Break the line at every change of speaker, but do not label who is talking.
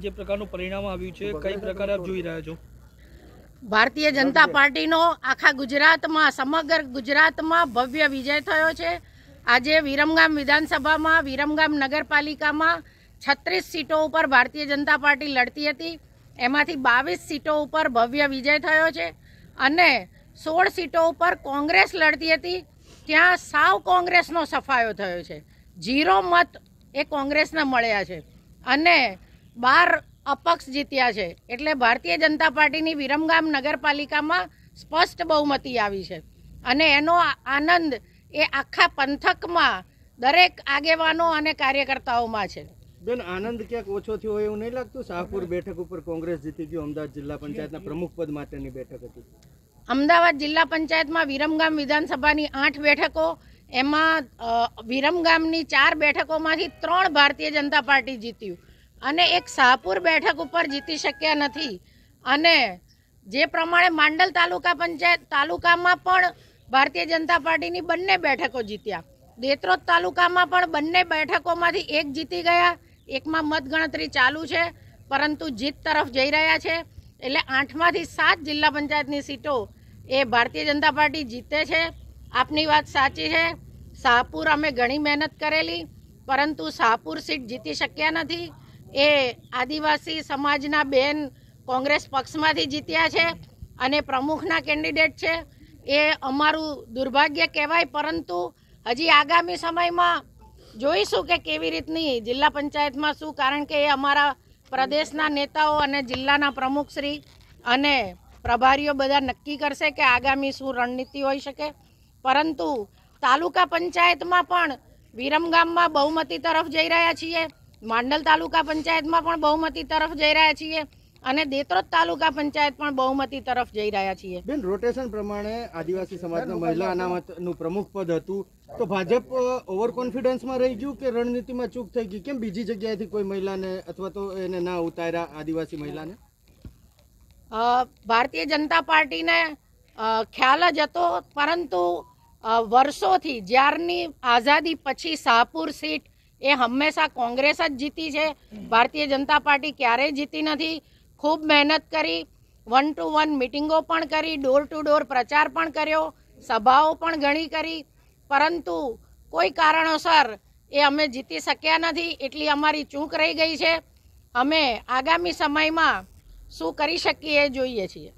જે પ્રકારનું પરિણામ આવ્યું છે કઈ પ્રકારે આપ જોઈ રહ્યા છો
ભારતીય જનતા પાર્ટીનો આખા ગુજરાતમાં સમગ્ર ગુજરાતમાં ભવ્ય વિજય થયો છે આજે વિરમગામ વિધાનસભામાં વિરમગામ નગરપાલિકામાં છત્રીસ સીટો ઉપર ભારતીય જનતા પાર્ટી લડતી હતી એમાંથી બાવીસ સીટો ઉપર ભવ્ય વિજય થયો છે અને સોળ સીટો ઉપર કોંગ્રેસ લડતી હતી ત્યાં સાવ કોંગ્રેસનો સફાયો થયો છે જીરો મત એ કોંગ્રેસને મળ્યા છે અને બાર અપક્ષ જીત્યા છે એટલે ભારતીય જનતા પાર્ટીની વિરમગામ નગરપાલિકામાં સ્પષ્ટ બહુમતી આવી છે અને એનો આનંદ એ આખા પંથકમાં દરેક આગેવાનો અને કાર્યકર્તાઓમાં છે
બેન આનંદ ક્યાંક ઓછો થયો એવું નહીં લાગતું શાહપુર બેઠક ઉપર કોંગ્રેસ જીતી ગયું અમદાવાદ જિલ્લા પંચાયતના પ્રમુખ પદ માટેની બેઠક હતી
અમદાવાદ જિલ્લા પંચાયતમાં વિરમગામ વિધાનસભાની આઠ બેઠકો એમાં વિરમગામની ચાર બેઠકોમાંથી ત્રણ ભારતીય જનતા પાર્ટી જીત્યું અને એક શાહપુર બેઠક ઉપર જીતી શક્યા નથી અને જે પ્રમાણે માંડલ તાલુકા પંચાયત તાલુકામાં પણ ભારતીય જનતા પાર્ટીની બંને બેઠકો જીત્યા દેત્રોદ તાલુકામાં પણ બંને બેઠકોમાંથી એક જીતી ગયા એકમાં મતગણતરી ચાલુ છે પરંતુ જીત તરફ જઈ રહ્યા છે એટલે આઠમાંથી સાત જિલ્લા પંચાયતની સીટો એ ભારતીય જનતા પાર્ટી જીતે છે આપની વાત સાચી છે શાહપુર અમે ઘણી મહેનત કરેલી પરંતુ શાહપુર સીટ જીતી શક્યા નથી એ આદિવાસી સમાજના બેન કોંગ્રેસ પક્ષમાંથી જીત્યા છે અને પ્રમુખના કેન્ડિડેટ છે એ અમારું દુર્ભાગ્ય કહેવાય પરંતુ હજી આગામી સમયમાં જોઈશું કે કેવી રીતની જિલ્લા પંચાયતમાં શું કારણ કે એ અમારા પ્રદેશના નેતાઓ અને જિલ્લાના પ્રમુખશ્રી અને પ્રભારીઓ બધા નક્કી કરશે કે આગામી શું રણનીતિ હોઈ શકે પરંતુ તાલુકા પંચાયતમાં પણ વિરમગામમાં બહુમતી તરફ જઈ રહ્યા છીએ માંડલ તાલુકા પંચાયતમાં પણ બહુમતી તરફ જઈ રહ્યા છીએ અને દેત્રોજ તાલુકા પંચાયત પણ બહુમતી તરફ જઈ રહ્યા છીએ બેન
રોટેશન પ્રમાણે આદિવાસી સમાજના મહિલા અનામતનું પ્રમુખ પદ હતું તો ભાજપ ઓવર કોન્ફિડન્સમાં રહી ગયું કે રણનીતિમાં ચૂક થઈ ગઈ કેમ બીજી જગ્યાએથી કોઈ મહિલાને અથવા તો એને ના ઉતાર્યા આદિવાસી મહિલાને
ભારતીય જનતા પાર્ટીને ખ્યાલ જ હતો પરંતુ વર્ષોથી જ્યારની આઝાદી પછી શાહપુર સીટ એ હંમેશા કોંગ્રેસ જ જીતી છે ભારતીય જનતા પાર્ટી ક્યારેય જીતી નથી ખૂબ મહેનત કરી વન ટુ વન મિટિંગો પણ કરી ડોર ટુ ડોર પ્રચાર પણ કર્યો સભાઓ પણ ઘણી કરી પરંતુ કોઈ કારણોસર એ અમે જીતી શક્યા નથી એટલી અમારી ચૂક રહી ગઈ છે અમે આગામી સમયમાં શું કરી શકીએ જોઈએ છીએ